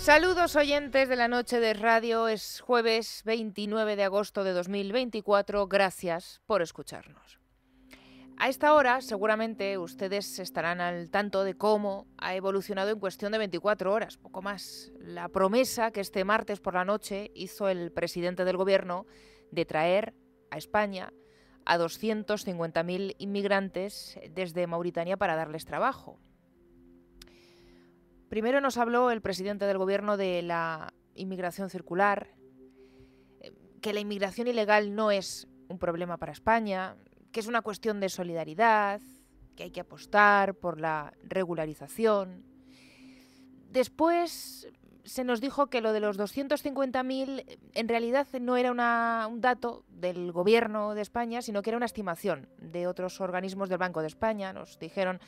Saludos oyentes de la noche de radio, es jueves 29 de agosto de 2024, gracias por escucharnos. A esta hora seguramente ustedes estarán al tanto de cómo ha evolucionado en cuestión de 24 horas, poco más, la promesa que este martes por la noche hizo el presidente del gobierno de traer a España a 250.000 inmigrantes desde Mauritania para darles trabajo. Primero nos habló el presidente del gobierno de la inmigración circular, eh, que la inmigración ilegal no es un problema para España, que es una cuestión de solidaridad, que hay que apostar por la regularización. Después se nos dijo que lo de los 250.000 en realidad no era un dato del gobierno de España, sino que era una estimación de otros organismos del Banco de España. Nos dijeron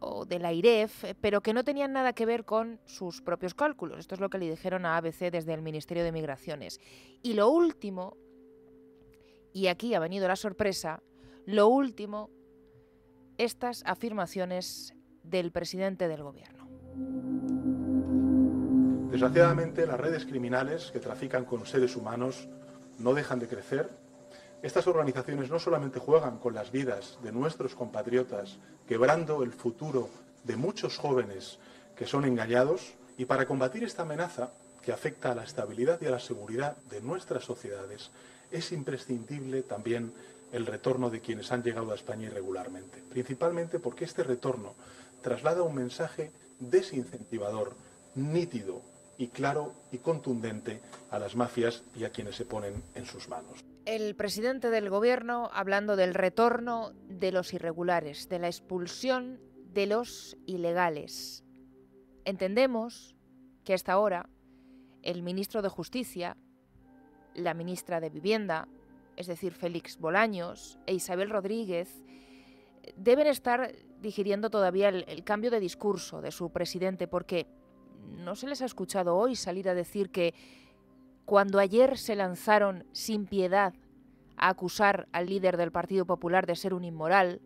o de la IREF, eh, pero que no tenían nada que ver con sus propios cálculos. Esto es lo que le dijeron a ABC desde el Ministerio de Migraciones. Y lo último, y aquí ha venido la sorpresa, lo último, estas afirmaciones del presidente del gobierno. Desgraciadamente, las redes criminales que trafican con seres humanos no dejan de crecer estas organizaciones no solamente juegan con las vidas de nuestros compatriotas, quebrando el futuro de muchos jóvenes que son engañados, y para combatir esta amenaza que afecta a la estabilidad y a la seguridad de nuestras sociedades, es imprescindible también el retorno de quienes han llegado a España irregularmente, principalmente porque este retorno traslada un mensaje desincentivador, nítido y claro y contundente a las mafias y a quienes se ponen en sus manos el presidente del gobierno hablando del retorno de los irregulares, de la expulsión de los ilegales. Entendemos que hasta ahora el ministro de Justicia, la ministra de Vivienda, es decir, Félix Bolaños e Isabel Rodríguez, deben estar digiriendo todavía el, cambio de discurso de su presidente, porque no se les ha escuchado hoy salir a decir que cuando ayer se lanzaron sin piedad a acusar al líder del Partido Popular de ser un inmoral,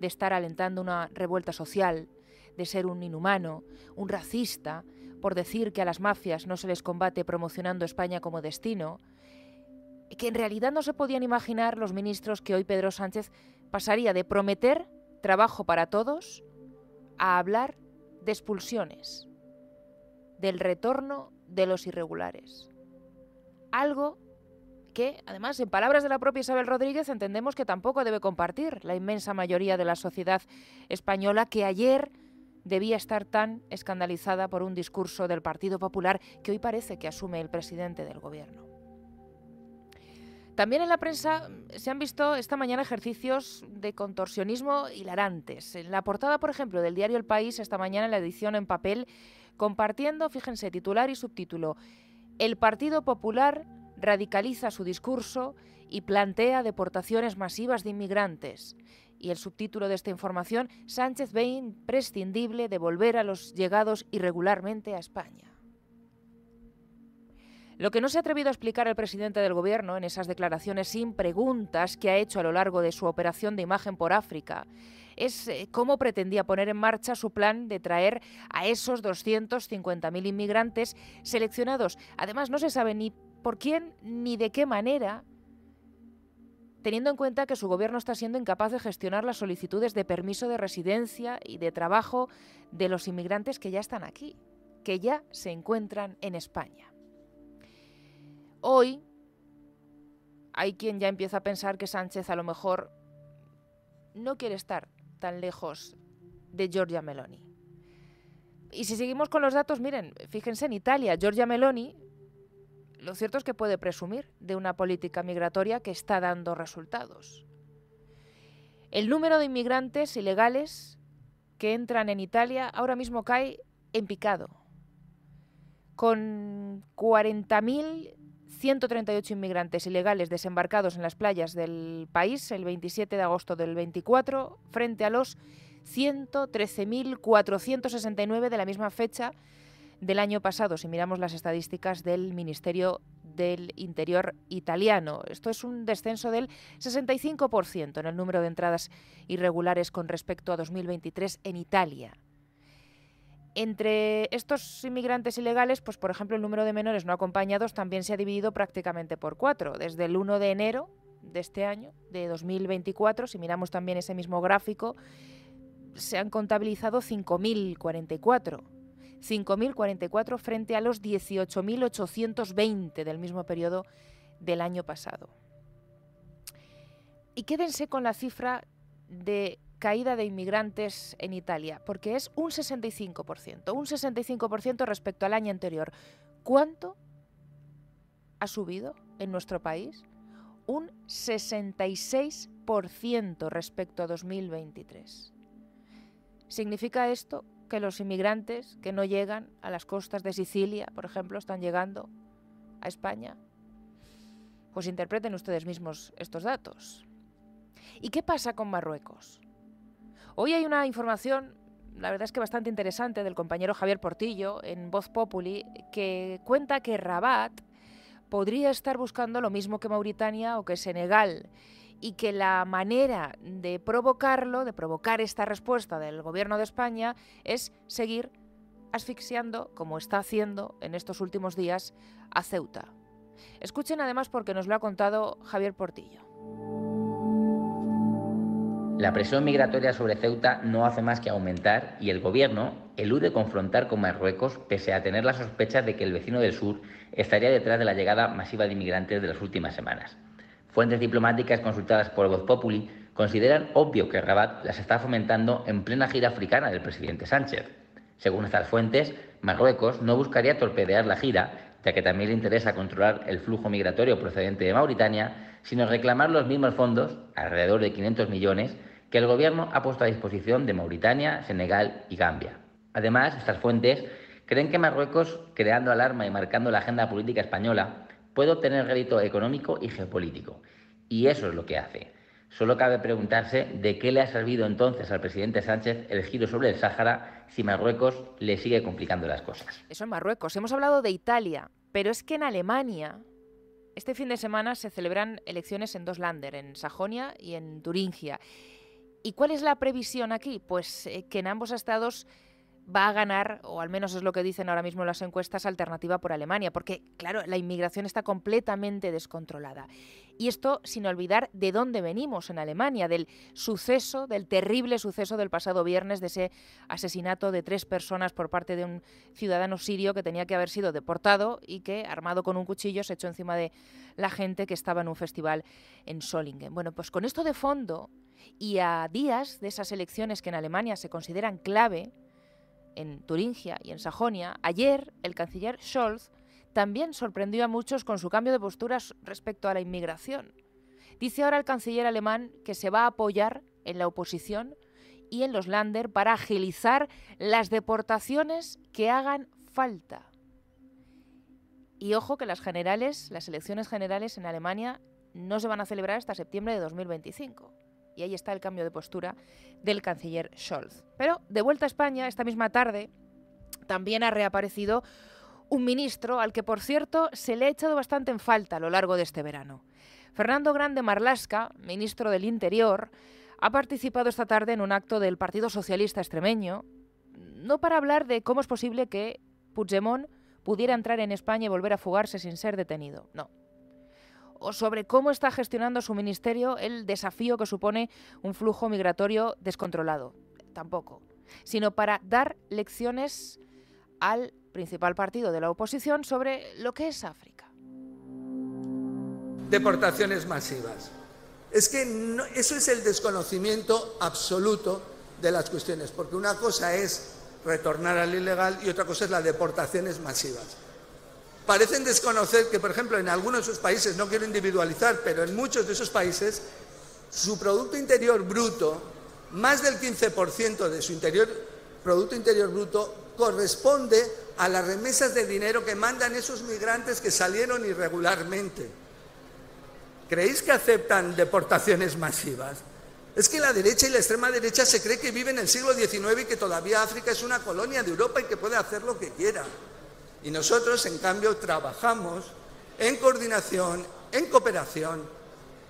de estar alentando una revuelta social, de ser un inhumano, un racista, por decir que a las mafias no se les combate promocionando España como destino, que en realidad no se podían imaginar los ministros que hoy Pedro Sánchez pasaría de prometer trabajo para todos a hablar de expulsiones, del retorno de los irregulares algo que, además, en palabras de la propia Isabel Rodríguez, entendemos que tampoco debe compartir la inmensa mayoría de la sociedad española que ayer debía estar tan escandalizada por un discurso del Partido Popular que hoy parece que asume el presidente del Gobierno. También en la prensa se han visto esta mañana ejercicios de contorsionismo hilarantes. En la portada, por ejemplo, del diario El País, esta mañana en la edición en papel, compartiendo, fíjense, titular y subtítulo, el Partido Popular radicaliza su discurso y plantea deportaciones masivas de inmigrantes. Y el subtítulo de esta información, Sánchez ve imprescindible devolver a los llegados irregularmente a España. Lo que no se ha atrevido a explicar el presidente del Gobierno en esas declaraciones sin preguntas que ha hecho a lo largo de su operación de imagen por África es eh, cómo pretendía poner en marcha su plan de traer a esos 250.000 inmigrantes seleccionados. Además, no se sabe ni por quién ni de qué manera teniendo en cuenta que su gobierno está siendo incapaz de gestionar las solicitudes de permiso de residencia y de trabajo de los inmigrantes que ya están aquí, que ya se encuentran en España. Hoy hay quien ya empieza a pensar que Sánchez a lo mejor no quiere estar tan lejos de Giorgia Meloni. Y si seguimos con los datos, miren, fíjense en Italia, Giorgia Meloni, lo cierto es que puede presumir de una política migratoria que está dando resultados. El número de inmigrantes ilegales que entran en Italia ahora mismo cae en picado, con 40.000 138 inmigrantes ilegales desembarcados en las playas del país el 27 de agosto del 24 frente a los 113.469 de la misma fecha del año pasado, si miramos las estadísticas del Ministerio del Interior italiano. Esto es un descenso del 65% en el número de entradas irregulares con respecto a 2023 en Italia. Entre estos inmigrantes ilegales, pues por ejemplo, el número de menores no acompañados también se ha dividido prácticamente por cuatro. Desde el 1 de enero de este año, de 2024, si miramos también ese mismo gráfico, se han contabilizado 5.044. 5.044 frente a los 18.820 del mismo periodo del año pasado. Y quédense con la cifra de caída de inmigrantes en Italia, porque es un 65%, un 65% respecto al año anterior. ¿Cuánto ha subido en nuestro país? Un 66% respecto a 2023. ¿Significa esto que los inmigrantes que no llegan a las costas de Sicilia, por ejemplo, están llegando a España? Pues interpreten ustedes mismos estos datos. ¿Y qué pasa con Marruecos? Hoy hay una información, la verdad es que bastante interesante, del compañero Javier Portillo en Voz Populi, que cuenta que Rabat podría estar buscando lo mismo que Mauritania o que Senegal y que la manera de provocarlo, de provocar esta respuesta del gobierno de España, es seguir asfixiando, como está haciendo en estos últimos días, a Ceuta. Escuchen además porque nos lo ha contado Javier Portillo. La presión migratoria sobre Ceuta no hace más que aumentar y el gobierno elude confrontar con Marruecos pese a tener la sospecha de que el vecino del sur estaría detrás de la llegada masiva de inmigrantes de las últimas semanas. Fuentes diplomáticas consultadas por Voz Populi consideran obvio que Rabat las está fomentando en plena gira africana del presidente Sánchez. Según estas fuentes, Marruecos no buscaría torpedear la gira, ya que también le interesa controlar el flujo migratorio procedente de Mauritania sino reclamar los mismos fondos, alrededor de 500 millones, que el gobierno ha puesto a disposición de Mauritania, Senegal y Gambia. Además, estas fuentes creen que Marruecos, creando alarma y marcando la agenda política española, puede obtener rédito económico y geopolítico. Y eso es lo que hace. Solo cabe preguntarse de qué le ha servido entonces al presidente Sánchez el giro sobre el Sáhara si Marruecos le sigue complicando las cosas. Eso en Marruecos. Hemos hablado de Italia, pero es que en Alemania este fin de semana se celebran elecciones en dos Länder, en Sajonia y en Turingia. ¿Y cuál es la previsión aquí? Pues eh, que en ambos estados va a ganar, o al menos es lo que dicen ahora mismo las encuestas, alternativa por Alemania, porque claro, la inmigración está completamente descontrolada. Y esto sin olvidar de dónde venimos en Alemania, del suceso, del terrible suceso del pasado viernes, de ese asesinato de tres personas por parte de un ciudadano sirio que tenía que haber sido deportado y que, armado con un cuchillo, se echó encima de la gente que estaba en un festival en Solingen. Bueno, pues con esto de fondo y a días de esas elecciones que en Alemania se consideran clave, en Turingia y en Sajonia, ayer el canciller Scholz también sorprendió a muchos con su cambio de posturas respecto a la inmigración. Dice ahora el canciller alemán que se va a apoyar en la oposición y en los Länder para agilizar las deportaciones que hagan falta. Y ojo que las generales, las elecciones generales en Alemania no se van a celebrar hasta septiembre de 2025. Y ahí está el cambio de postura del canciller Scholz. Pero de vuelta a España, esta misma tarde, también ha reaparecido un ministro al que, por cierto, se le ha echado bastante en falta a lo largo de este verano. Fernando Grande Marlasca, ministro del Interior, ha participado esta tarde en un acto del Partido Socialista extremeño, no para hablar de cómo es posible que Puigdemont pudiera entrar en España y volver a fugarse sin ser detenido, no, o sobre cómo está gestionando su ministerio el desafío que supone un flujo migratorio descontrolado, tampoco, sino para dar lecciones al principal partido de la oposición sobre lo que es África. Deportaciones masivas. Es que eso es el desconocimiento absoluto de las cuestiones, porque una cosa es retornar al ilegal y otra cosa es las deportaciones masivas. Parecen desconocer que, por ejemplo, en algunos de sus países, no quiero individualizar, pero en muchos de esos países, su Producto Interior Bruto, más del 15% de su Producto Interior Bruto, corresponde a las remesas de dinero que mandan esos migrantes que salieron irregularmente. ¿Creéis que aceptan deportaciones masivas? Es que la derecha y la extrema derecha se cree que viven en el siglo XIX y que todavía África es una colonia de Europa y que puede hacer lo que quiera. Y nosotros, en cambio, trabajamos en coordinación, en cooperación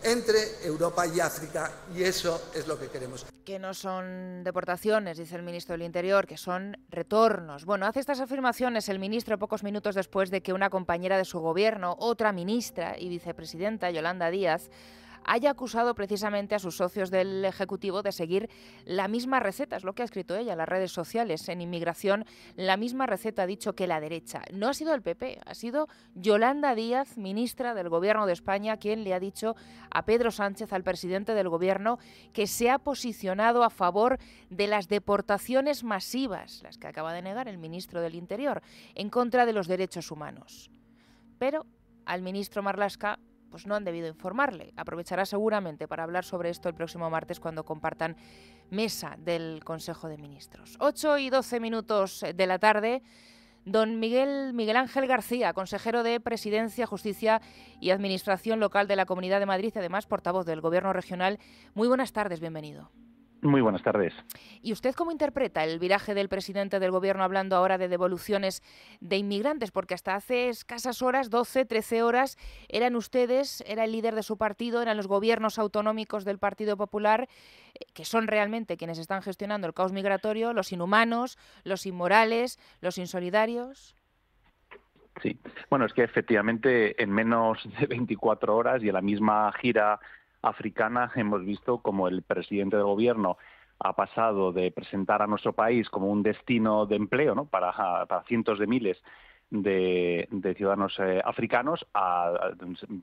entre Europa y África y eso es lo que queremos. Que no son deportaciones, dice el ministro del Interior, que son retornos. Bueno, hace estas afirmaciones el ministro pocos minutos después de que una compañera de su gobierno, otra ministra y vicepresidenta, Yolanda Díaz, haya acusado precisamente a sus socios del Ejecutivo de seguir la misma receta, es lo que ha escrito ella en las redes sociales, en inmigración, la misma receta ha dicho que la derecha. No ha sido el PP, ha sido Yolanda Díaz, ministra del Gobierno de España, quien le ha dicho a Pedro Sánchez, al presidente del Gobierno, que se ha posicionado a favor de las deportaciones masivas, las que acaba de negar el ministro del Interior, en contra de los derechos humanos. Pero al ministro Marlasca pues no han debido informarle. Aprovechará seguramente para hablar sobre esto el próximo martes cuando compartan mesa del Consejo de Ministros. 8 y 12 minutos de la tarde. Don Miguel, Miguel Ángel García, consejero de Presidencia, Justicia y Administración Local de la Comunidad de Madrid, y además portavoz del Gobierno Regional. Muy buenas tardes, bienvenido. Muy buenas tardes. ¿Y usted cómo interpreta el viraje del presidente del Gobierno hablando ahora de devoluciones de inmigrantes? Porque hasta hace escasas horas, 12, 13 horas, eran ustedes, era el líder de su partido, eran los gobiernos autonómicos del Partido Popular, eh, que son realmente quienes están gestionando el caos migratorio, los inhumanos, los inmorales, los insolidarios. Sí, bueno, es que efectivamente en menos de 24 horas y en la misma gira africana hemos visto como el presidente del gobierno ha pasado de presentar a nuestro país como un destino de empleo para, cientos de miles de, ciudadanos eh, africanos a,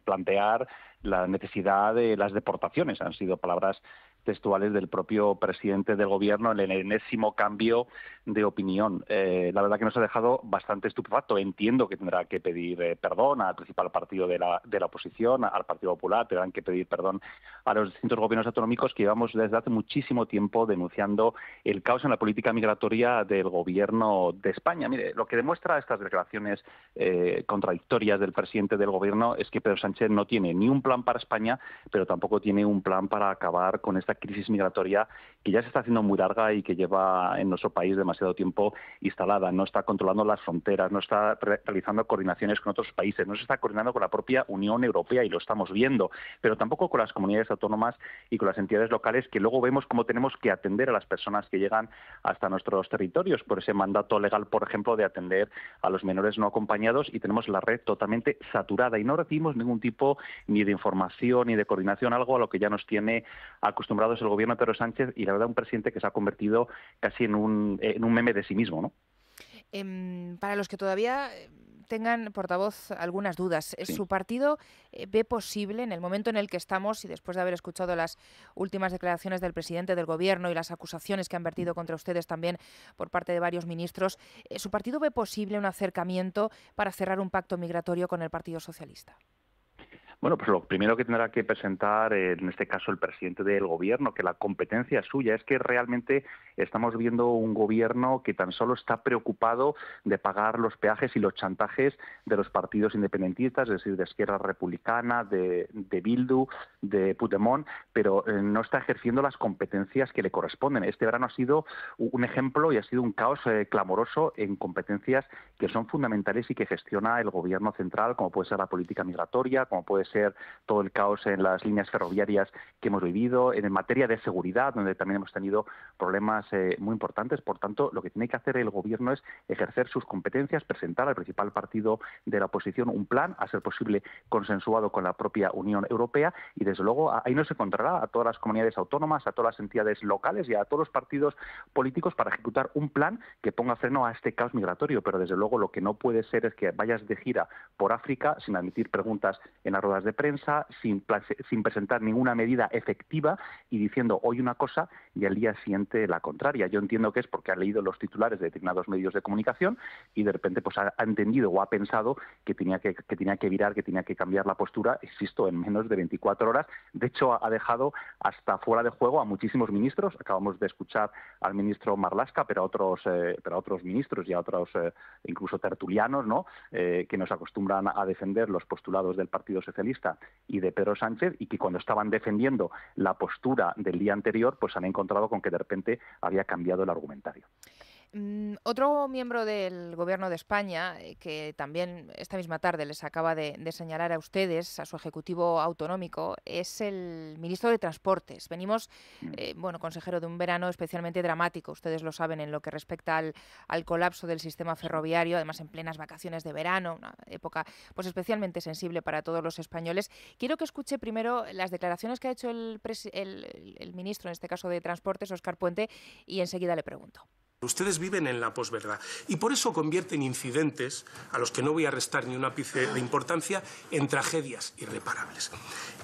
plantear la necesidad de las deportaciones. Han sido palabras textuales del propio presidente del gobierno en el enésimo cambio de opinión. Eh, la verdad que nos ha dejado bastante estupefacto. Entiendo que tendrá que pedir eh, perdón al principal partido de la, de la oposición, al Partido Popular, tendrán que pedir perdón a los distintos gobiernos autonómicos que llevamos desde hace muchísimo tiempo denunciando el caos en la política migratoria del gobierno de España. Mire, lo que demuestra estas declaraciones eh, contradictorias del presidente del gobierno es que Pedro Sánchez no tiene ni un plan para España, pero tampoco tiene un plan para acabar con esta crisis migratoria que ya se está haciendo muy larga y que lleva en nuestro país demasiado tiempo instalada, no está controlando las fronteras, no está realizando coordinaciones con otros países, no se está coordinando con la propia Unión Europea y lo estamos viendo, pero tampoco con las comunidades autónomas y con las entidades locales que luego vemos cómo tenemos que atender a las personas que llegan hasta nuestros territorios por ese mandato legal, por ejemplo, de atender a los menores no acompañados y tenemos la red totalmente saturada y no recibimos ningún tipo ni de información ni de coordinación, algo a lo que ya nos tiene acostumbrados el gobierno de Pedro Sánchez y la verdad un presidente que se ha convertido casi en un, eh, un meme de sí mismo, ¿no? Em, para los que todavía eh, tengan, portavoz, algunas dudas. Eh, ¿Su partido eh, ve posible, en el momento en el que estamos, y después de haber escuchado las últimas declaraciones del presidente del Gobierno y las acusaciones que han vertido contra ustedes también por parte de varios ministros, ¿su partido ve posible un acercamiento para cerrar un pacto migratorio con el Partido Socialista? Bueno, pues lo primero que tendrá que presentar, eh, en este caso, el presidente del gobierno, que la competencia suya, es que realmente estamos viendo un gobierno que tan solo está preocupado de pagar los peajes y los chantajes de los partidos independentistas, es decir, de izquierda Republicana, de, de Bildu, de Putemón, pero eh, no está ejerciendo las competencias que le corresponden. Este verano ha sido un ejemplo y ha sido un caos eh, clamoroso en competencias que son fundamentales y que gestiona el gobierno central, como puede ser la política migratoria, como puede ser todo el caos en las líneas ferroviarias que hemos vivido, en materia de seguridad, donde también hemos tenido problemas eh, muy importantes. Por tanto, lo que tiene que hacer el Gobierno es ejercer sus competencias, presentar al principal partido de la oposición un plan, a ser posible consensuado con la propia Unión Europea, y desde luego ahí nos encontrará a todas las comunidades autónomas, a todas las entidades locales y a todos los partidos políticos para ejecutar un plan que ponga freno a este caos migratorio. Pero desde luego lo que no puede ser es que vayas de gira por África sin admitir preguntas en la rueda de prensa, sin, sin presentar ninguna medida efectiva y diciendo hoy una cosa y al día siguiente la contraria. Yo entiendo que es porque ha leído los titulares de determinados medios de comunicación y de repente pues ha, entendido o ha pensado que tenía que, tenía que virar, que tenía que cambiar la postura, insisto, en menos de 24 horas. De hecho, ha dejado hasta fuera de juego a muchísimos ministros. Acabamos de escuchar al ministro Marlasca, pero a otros, eh, otros ministros y a otros eh, incluso tertulianos, ¿no? Eh, que nos acostumbran a defender los postulados del Partido Socialista y de Pedro Sánchez y que cuando estaban defendiendo la postura del día anterior, pues han encontrado con que de repente había cambiado el argumentario. Mm, otro miembro del Gobierno de España, eh, que también esta misma tarde les acaba de, señalar a ustedes, a su Ejecutivo Autonómico, es el ministro de Transportes. Venimos, mm. eh, bueno, consejero, de un verano especialmente dramático, ustedes lo saben, en lo que respecta al, colapso del sistema ferroviario, además en plenas vacaciones de verano, una época pues especialmente sensible para todos los españoles. Quiero que escuche primero las declaraciones que ha hecho el, el ministro, en este caso de Transportes, Oscar Puente, y enseguida le pregunto. Ustedes viven en la posverdad y por eso convierten incidentes, a los que no voy a restar ni un ápice de importancia, en tragedias irreparables.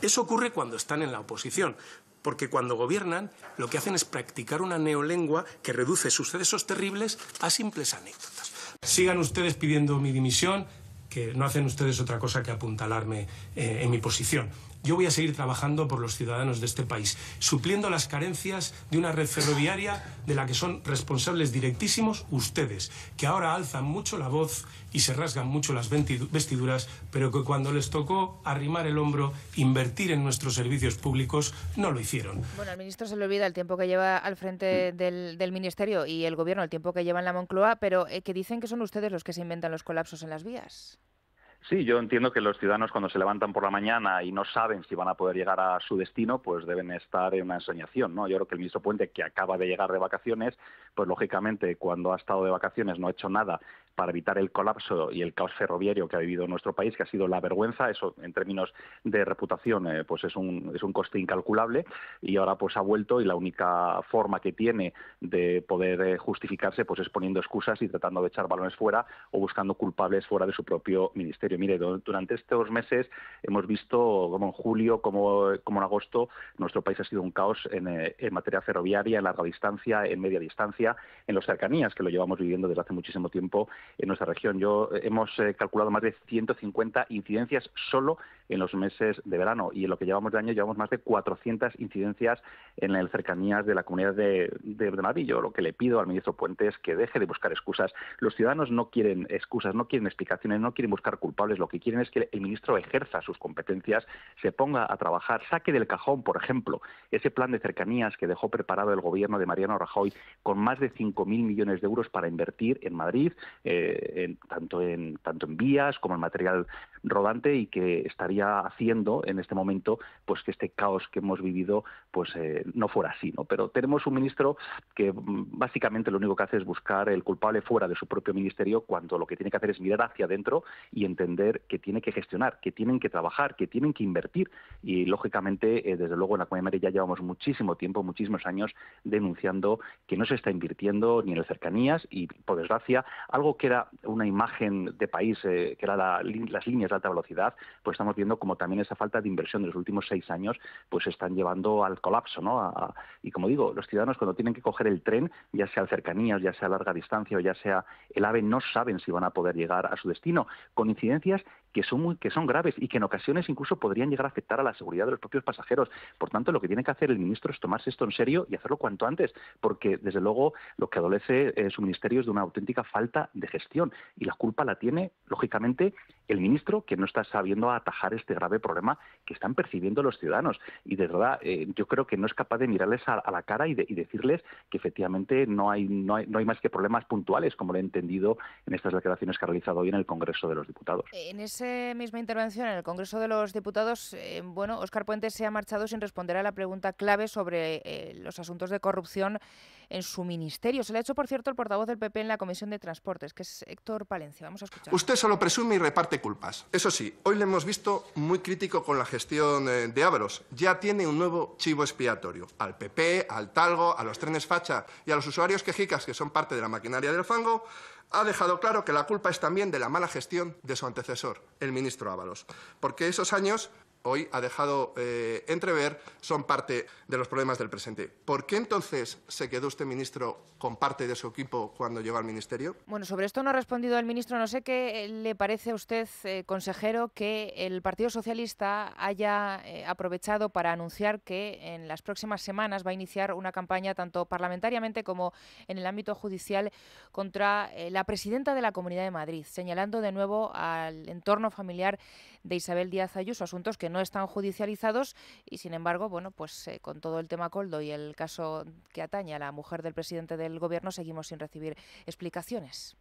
Eso ocurre cuando están en la oposición, porque cuando gobiernan lo que hacen es practicar una neolengua que reduce sucesos terribles a simples anécdotas. Sigan ustedes pidiendo mi dimisión, que no hacen ustedes otra cosa que apuntalarme eh, en mi posición. Yo voy a seguir trabajando por los ciudadanos de este país, supliendo las carencias de una red ferroviaria de la que son responsables directísimos ustedes, que ahora alzan mucho la voz y se rasgan mucho las vestiduras, pero que cuando les tocó arrimar el hombro, invertir en nuestros servicios públicos, no lo hicieron. Bueno, al ministro se le olvida el tiempo que lleva al frente del, ministerio y el gobierno el tiempo que lleva en la Moncloa, pero eh, que dicen que son ustedes los que se inventan los colapsos en las vías. Sí, yo entiendo que los ciudadanos cuando se levantan por la mañana y no saben si van a poder llegar a su destino, pues deben estar en una enseñación. ¿no? Yo creo que el ministro Puente, que acaba de llegar de vacaciones, pues lógicamente cuando ha estado de vacaciones no ha hecho nada para evitar el colapso y el caos ferroviario que ha vivido nuestro país, que ha sido la vergüenza, eso en términos de reputación, eh, pues es un, es un coste incalculable y ahora pues ha vuelto y la única forma que tiene de poder eh, justificarse pues es poniendo excusas y tratando de echar balones fuera o buscando culpables fuera de su propio ministerio. Mire, durante estos meses hemos visto como en julio, como, en agosto, nuestro país ha sido un caos en, eh, en materia ferroviaria, en larga distancia, en media distancia, en las cercanías, que lo llevamos viviendo desde hace muchísimo tiempo en nuestra región. Yo eh, hemos eh, calculado más de 150 incidencias solo en los meses de verano y en lo que llevamos de año llevamos más de 400 incidencias en las cercanías de la comunidad de, de, Madrid. Yo lo que le pido al ministro Puente es que deje de buscar excusas. Los ciudadanos no quieren excusas, no quieren explicaciones, no quieren buscar culpables. Lo que quieren es que el ministro ejerza sus competencias, se ponga a trabajar, saque del cajón, por ejemplo, ese plan de cercanías que dejó preparado el gobierno de Mariano Rajoy con más de 5.000 millones de euros para invertir en Madrid. Eh, eh, tanto, en, tanto en vías como en material rodante y que estaría haciendo en este momento pues que este caos que hemos vivido pues eh, no fuera así no pero tenemos un ministro que mm, básicamente lo único que hace es buscar el culpable fuera de su propio ministerio cuando lo que tiene que hacer es mirar hacia adentro y entender que tiene que gestionar que tienen que trabajar que tienen que invertir y lógicamente eh, desde luego en la Comunidad de Madrid ya llevamos muchísimo tiempo muchísimos años denunciando que no se está invirtiendo ni en las cercanías y por desgracia algo que era una imagen de país eh, que eran las líneas de alta velocidad, pues estamos viendo como también esa falta de inversión de los últimos seis años, pues están llevando al colapso, ¿no? y como digo, los ciudadanos cuando tienen que coger el tren, ya sea cercanías, ya sea a larga distancia o ya sea el AVE, no saben si van a poder llegar a su destino, con incidencias que son, muy, que son graves y que en ocasiones incluso podrían llegar a afectar a la seguridad de los propios pasajeros. Por tanto, lo que tiene que hacer el ministro es tomarse esto en serio y hacerlo cuanto antes, porque desde luego lo que adolece eh, su ministerio es de una auténtica falta de gestión y la culpa la tiene, lógicamente, el ministro que no está sabiendo atajar este grave problema que están percibiendo los ciudadanos. Y de verdad, eh, yo creo que no es capaz de mirarles a, la cara y, decirles que efectivamente no hay, no, hay, no hay más que problemas puntuales, como lo he entendido en estas declaraciones que ha realizado hoy en el Congreso de los Diputados. Eh, misma intervención en el Congreso de los Diputados, Oscar eh, bueno, Óscar Puente se ha marchado sin responder a la pregunta clave sobre eh, los asuntos de corrupción en su ministerio. Se le ha hecho, por cierto, el portavoz del PP en la Comisión de Transportes, que es Héctor Palencia. Vamos a escuchar. Usted solo presume y reparte culpas. Eso sí, hoy le hemos visto muy crítico con la gestión eh, de Ávaros. Ya tiene un nuevo chivo expiatorio. Al PP, al Talgo, a los trenes facha y a los usuarios quejicas, que son parte de la maquinaria del fango, ha dejado claro que la culpa es también de la mala gestión de su antecesor, el ministro Ábalos, porque esos años hoy ha dejado eh, entrever son parte de los problemas del presente. ¿Por qué entonces se quedó este ministro con parte de su equipo cuando llegó al ministerio? Bueno, sobre esto no ha respondido el ministro. No sé qué eh, le parece a usted, eh, consejero, que el Partido Socialista haya aprovechado para anunciar que en las próximas semanas va a iniciar una campaña tanto parlamentariamente como en el ámbito judicial contra la presidenta de la Comunidad de Madrid, señalando de nuevo al entorno familiar de Isabel Díaz Ayuso, asuntos que no están judicializados y sin embargo, bueno, pues eh, con todo el tema Coldo y el caso que atañe a la mujer del presidente del gobierno seguimos sin recibir explicaciones.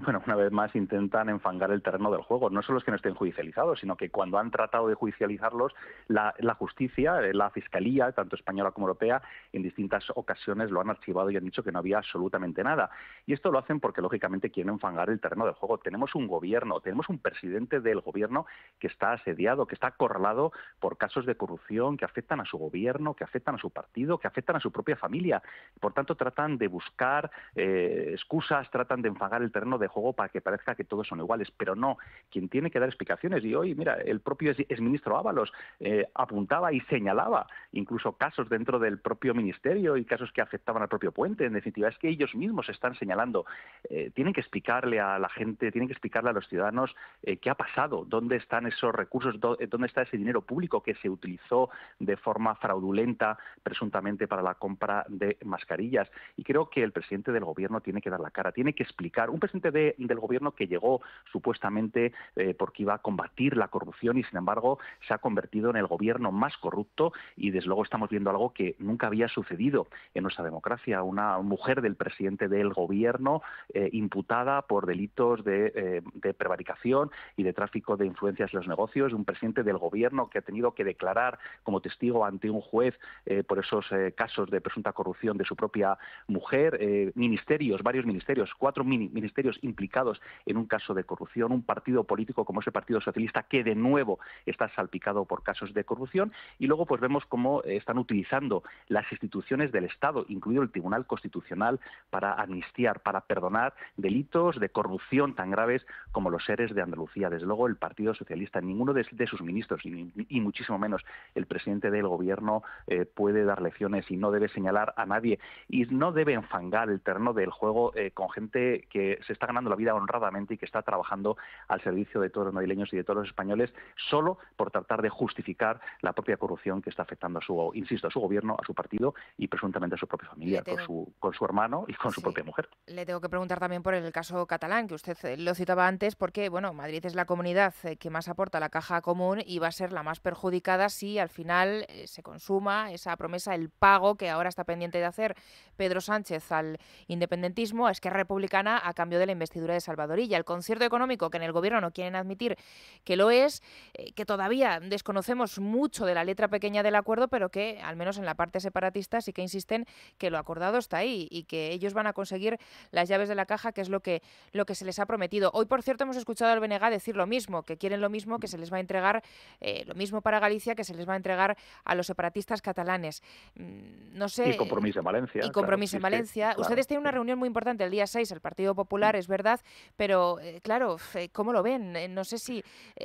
bueno, una vez más intentan enfangar el terreno del juego. No solo es que no estén judicializados, sino que cuando han tratado de judicializarlos, la, justicia, eh, la fiscalía, tanto española como europea, en distintas ocasiones lo han archivado y han dicho que no había absolutamente nada. Y esto lo hacen porque, lógicamente, quieren enfangar el terreno del juego. Tenemos un gobierno, tenemos un presidente del gobierno que está asediado, que está acorralado por casos de corrupción que afectan a su gobierno, que afectan a su partido, que afectan a su propia familia. Por tanto, tratan de buscar eh, excusas, tratan de enfangar el terreno de juego para que parezca que todos son iguales, pero no, quien tiene que dar explicaciones, y hoy, mira, el propio exministro Ábalos eh, apuntaba y señalaba incluso casos dentro del propio ministerio y casos que afectaban al propio puente, en definitiva, es que ellos mismos están señalando, eh, tienen que explicarle a la gente, tienen que explicarle a los ciudadanos eh, qué ha pasado, dónde están esos recursos, dónde está ese dinero público que se utilizó de forma fraudulenta, presuntamente para la compra de mascarillas, y creo que el presidente del gobierno tiene que dar la cara, tiene que explicar, un presidente de del gobierno que llegó supuestamente eh, porque iba a combatir la corrupción y sin embargo se ha convertido en el gobierno más corrupto y desde luego estamos viendo algo que nunca había sucedido en nuestra democracia. Una mujer del presidente del gobierno eh, imputada por delitos eh, de, prevaricación y de tráfico de influencias en los negocios, un presidente del gobierno que ha tenido que declarar como testigo ante un juez por esos casos de presunta corrupción de su propia mujer, ministerios, varios ministerios, cuatro ministerios implicados en un caso de corrupción, un partido político como ese Partido Socialista, que de nuevo está salpicado por casos de corrupción, y luego pues vemos cómo eh, están utilizando las instituciones del Estado, incluido el Tribunal Constitucional, para amnistiar, para perdonar delitos de corrupción tan graves como los seres de Andalucía. Desde luego el Partido Socialista, ninguno de, sus ministros, y, muchísimo menos el presidente del Gobierno, eh, puede dar lecciones y no debe señalar a nadie y no debe enfangar el terreno del juego eh, con gente que se está ganando la vida honradamente y que está trabajando al servicio de todos los madrileños y de todos los españoles solo por tratar de justificar la propia corrupción que está afectando a su, insisto, a su gobierno, a su partido y presuntamente a su propia familia, con, su, con su hermano y con su propia mujer. Le tengo que preguntar también por el caso catalán, que usted eh, lo citaba antes, porque bueno, Madrid es la comunidad eh, que más aporta a la caja común y va a ser la más perjudicada si al final eh, se consuma esa promesa, el pago que ahora está pendiente de hacer Pedro Sánchez al independentismo, a Esquerra Republicana, a cambio del investidura de Salvadorilla. El concierto económico, que en el Gobierno no quieren admitir que lo es, eh, que todavía desconocemos mucho de la letra pequeña del acuerdo, pero que, al menos en la parte separatista, sí que insisten que lo acordado está ahí y que ellos van a conseguir las llaves de la caja, que es lo que, lo que se les ha prometido. Hoy, por cierto, hemos escuchado al BNG decir lo mismo, que quieren lo mismo, que se les va a entregar eh, lo mismo para Galicia, que se les va a entregar a los separatistas catalanes. Mm, no sé. Y compromiso en Valencia. Y compromiso en Valencia. Ustedes tienen una reunión muy importante el día 6, el Partido mm. Popular es ¿verdad? Pero, eh, claro, eh, ¿cómo lo ven? Eh, no sé si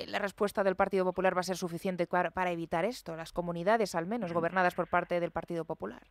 la respuesta del Partido Popular va a ser suficiente para evitar esto, las comunidades al menos gobernadas por pues parte del Partido Popular.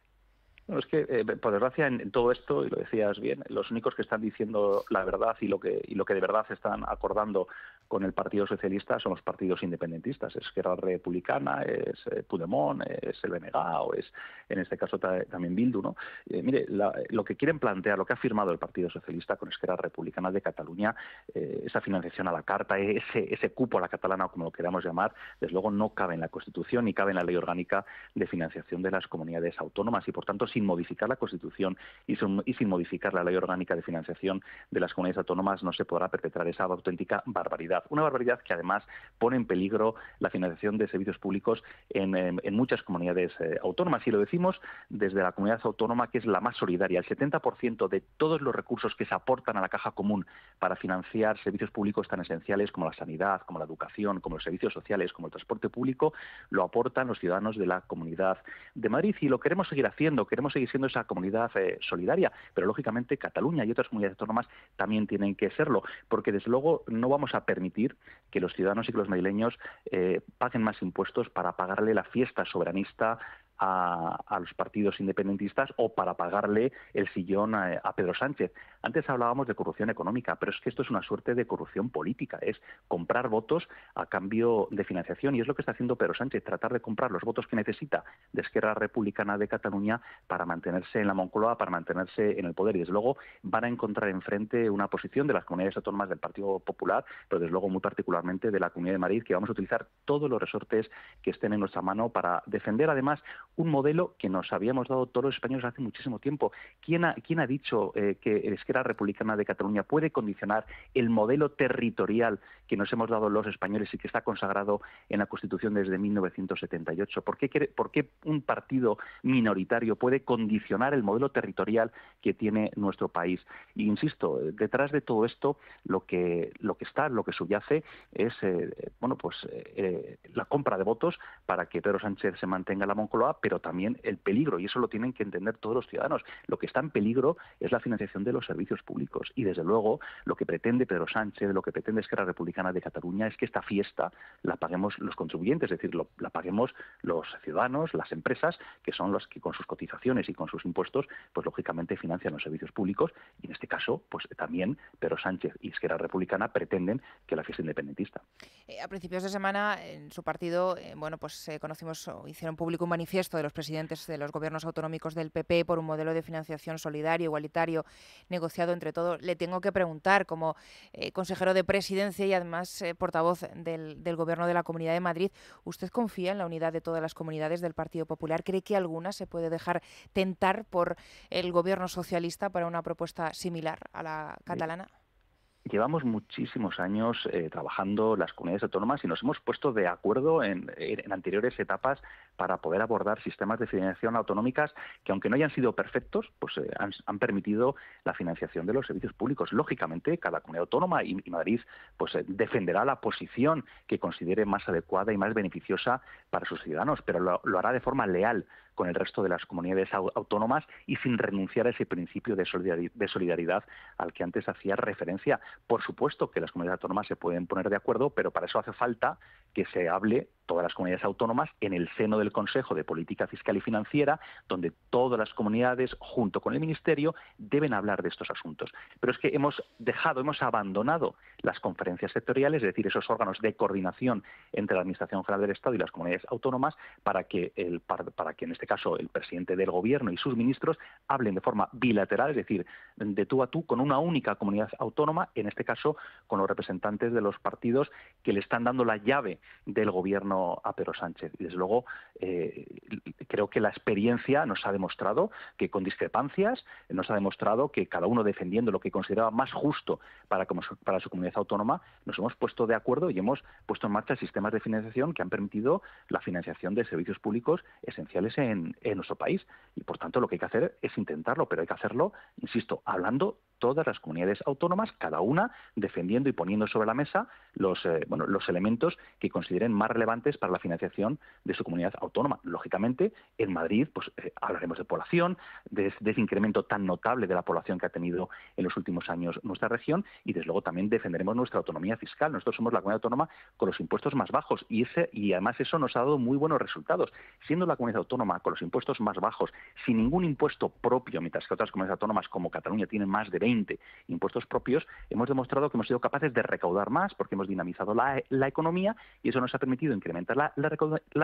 No, es que, eh, por desgracia, en, todo esto, y lo decías bien, los únicos que están diciendo la verdad y lo que, lo que de verdad se están acordando con el Partido Socialista son los partidos independentistas. Es Republicana, es eh, Pudemón, es el BNG o es, en este caso, también Bildu. ¿no? Eh, mire, lo que quieren plantear, lo que ha firmado el Partido Socialista con Esquerra Republicana de Cataluña, esa financiación a la carta, ese, ese cupo a la catalana, o como lo queramos llamar, desde luego no cabe en la Constitución ni cabe en la Ley Orgánica de Financiación de las Comunidades Autónomas y, por tanto, sin modificar la Constitución y sin, modificar la Ley Orgánica de Financiación de las Comunidades Autónomas no se podrá perpetrar esa auténtica barbaridad. Una barbaridad que además pone en peligro la financiación de servicios públicos en, muchas comunidades eh, autónomas. Y lo decimos desde la comunidad autónoma que es la más solidaria. El 70% de todos los recursos que se aportan a la caja común para financiar servicios públicos tan esenciales como la sanidad, como la educación, como los servicios sociales, como el transporte público, lo aportan los ciudadanos de la comunidad de Madrid. Y lo queremos seguir haciendo seguir siendo esa comunidad eh, solidaria, pero lógicamente Cataluña y otras comunidades autónomas también tienen que serlo, porque desde luego no vamos a permitir que los ciudadanos y que los madrileños eh, paguen más impuestos para pagarle la fiesta soberanista a, los partidos independentistas o para pagarle el sillón a, a, Pedro Sánchez. Antes hablábamos de corrupción económica, pero es que esto es una suerte de corrupción política, es comprar votos a cambio de financiación y es lo que está haciendo Pedro Sánchez, tratar de comprar los votos que necesita de Esquerra Republicana de Cataluña para mantenerse en la Moncloa, para mantenerse en el poder y desde luego van a encontrar enfrente una posición de las comunidades autónomas del Partido Popular, pero desde luego muy particularmente de la Comunidad de Madrid, que vamos a utilizar todos los resortes que estén en nuestra mano para defender además un modelo que nos habíamos dado todos los españoles hace muchísimo tiempo. ¿Quién ha, dicho eh, que Esquerra Republicana de Cataluña puede condicionar el modelo territorial que nos hemos dado los españoles y que está consagrado en la Constitución desde 1978? ¿Por qué, por un partido minoritario puede condicionar el modelo territorial que tiene nuestro país? insisto, detrás de todo esto, lo que, lo que está, lo que subyace es eh, bueno, pues, eh, eh, la compra de votos para que Pedro Sánchez se mantenga en la Moncloa, pero también el peligro, y eso lo tienen que entender todos los ciudadanos. Lo que está en peligro es la financiación de los servicios públicos. Y desde luego, lo que pretende Pedro Sánchez, lo que pretende Esquerra Republicana de Cataluña es que esta fiesta la paguemos los contribuyentes, es decir, la paguemos los ciudadanos, las empresas, que son las que con sus cotizaciones y con sus impuestos, pues lógicamente financian los servicios públicos. Y en este caso, pues también Pedro Sánchez y Esquerra Republicana pretenden que la fiesta independentista. Eh, a principios de semana, en su partido, eh, bueno, pues eh, conocimos o hicieron público un manifiesto de los presidentes de los gobiernos autonómicos del PP por un modelo de financiación solidario, igualitario, negociado entre todos. Le tengo que preguntar, como eh, consejero de presidencia y además eh, portavoz del, gobierno de la Comunidad de Madrid, ¿usted confía en la unidad de todas las comunidades del Partido Popular? ¿Cree que alguna se puede dejar tentar por el gobierno socialista para una propuesta similar a la catalana? llevamos muchísimos años eh, trabajando las comunidades autónomas y nos hemos puesto de acuerdo en, en anteriores etapas para poder abordar sistemas de financiación autonómicas que, aunque no hayan sido perfectos, pues eh, han, permitido la financiación de los servicios públicos. Lógicamente, cada comunidad autónoma y, Madrid pues eh, defenderá la posición que considere más adecuada y más beneficiosa para sus ciudadanos, pero lo, hará de forma leal con el resto de las comunidades autónomas y sin renunciar a ese principio de solidaridad al que antes hacía referencia. Por supuesto que las comunidades autónomas se pueden poner de acuerdo, pero para eso hace falta que se hable todas las comunidades autónomas en el seno del Consejo de Política Fiscal y Financiera, donde todas las comunidades, junto con el Ministerio, deben hablar de estos asuntos. Pero es que hemos dejado, hemos abandonado las conferencias sectoriales, es decir, esos órganos de coordinación entre la Administración General del Estado y las comunidades autónomas, para que, el, para que en este caso el presidente del Gobierno y sus ministros hablen de forma bilateral, es decir, de tú a tú con una única comunidad autónoma, en este caso con los representantes de los partidos que le están dando la llave del Gobierno a Pero Sánchez. Y desde luego eh, creo que la experiencia nos ha demostrado que con discrepancias nos ha demostrado que cada uno defendiendo lo que consideraba más justo para, su, para su comunidad autónoma, nos hemos puesto de acuerdo y hemos puesto en marcha sistemas de financiación que han permitido la financiación de servicios públicos esenciales en, nuestro país. Y por tanto lo que hay que hacer es intentarlo, pero hay que hacerlo, insisto, hablando todas las comunidades autónomas, cada una defendiendo y poniendo sobre la mesa los, eh, bueno, los elementos que consideren más relevantes para la financiación de su comunidad autónoma. Lógicamente, en Madrid pues eh, hablaremos de población, de, ese incremento tan notable de la población que ha tenido en los últimos años nuestra región y, desde luego, también defenderemos nuestra autonomía fiscal. Nosotros somos la comunidad autónoma con los impuestos más bajos y, ese, y además eso nos ha dado muy buenos resultados. Siendo la comunidad autónoma con los impuestos más bajos, sin ningún impuesto propio, mientras que otras comunidades autónomas como Cataluña tienen más de 20 impuestos propios, hemos demostrado que hemos sido capaces de recaudar más porque hemos dinamizado la, economía y eso nos ha permitido incrementar la, la,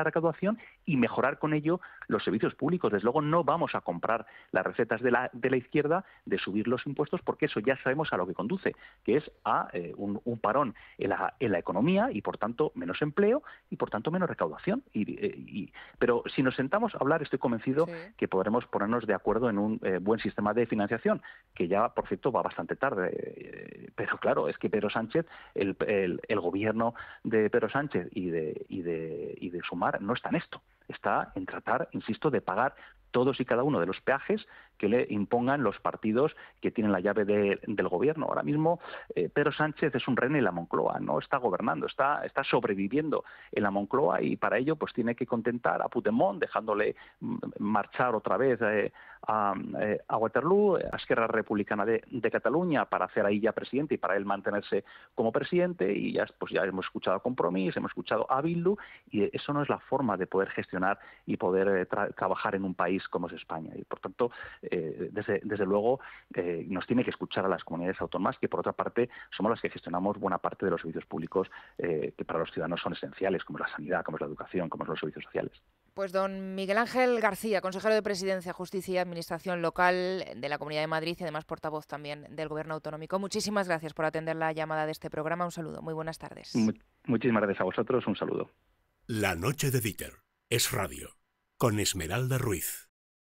recaudación y mejorar con ello los servicios públicos. Desde luego no vamos a comprar las recetas de la, de la izquierda de subir los impuestos porque eso ya sabemos a lo que conduce, que es a eh, un, parón en la, en la, economía y por tanto menos empleo y por tanto menos recaudación. Y, eh, pero si nos sentamos a hablar estoy convencido que podremos ponernos de acuerdo en un eh, buen sistema de financiación, que ya por cierto va bastante tarde. Pero claro, es que Pedro Sánchez, el, el, gobierno de Pedro Sánchez y de, y de, y de Sumar no está en esto está en tratar, insisto, de pagar todos y cada uno de los peajes que le impongan los partidos que tienen la llave del gobierno. Ahora mismo eh, Pedro Sánchez es un rey en la Moncloa, no está gobernando, está, está sobreviviendo en la Moncloa y para ello pues tiene que contentar a Putemón... dejándole mm, marchar otra vez eh, a, eh, a, Waterloo, a Esquerra Republicana de, Cataluña para hacer ahí ya presidente y para él mantenerse como presidente y ya, pues ya hemos escuchado a Compromís, hemos escuchado a Bildu y eso no es la forma de poder gestionar y poder trabajar en un país como es España. Y por tanto, eh, desde, desde, luego, eh, nos tiene que escuchar a las comunidades autónomas, que por otra parte somos las que gestionamos buena parte de los servicios públicos eh, que para los ciudadanos son esenciales, como es la sanidad, como es la educación, como son los servicios sociales. Pues don Miguel Ángel García, consejero de Presidencia, Justicia y Administración Local de la Comunidad de Madrid y además portavoz también del Gobierno Autonómico. Muchísimas gracias por atender la llamada de este programa. Un saludo. Muy buenas tardes. muchísimas gracias a vosotros. Un saludo. La noche de Dieter es radio con Esmeralda Ruiz.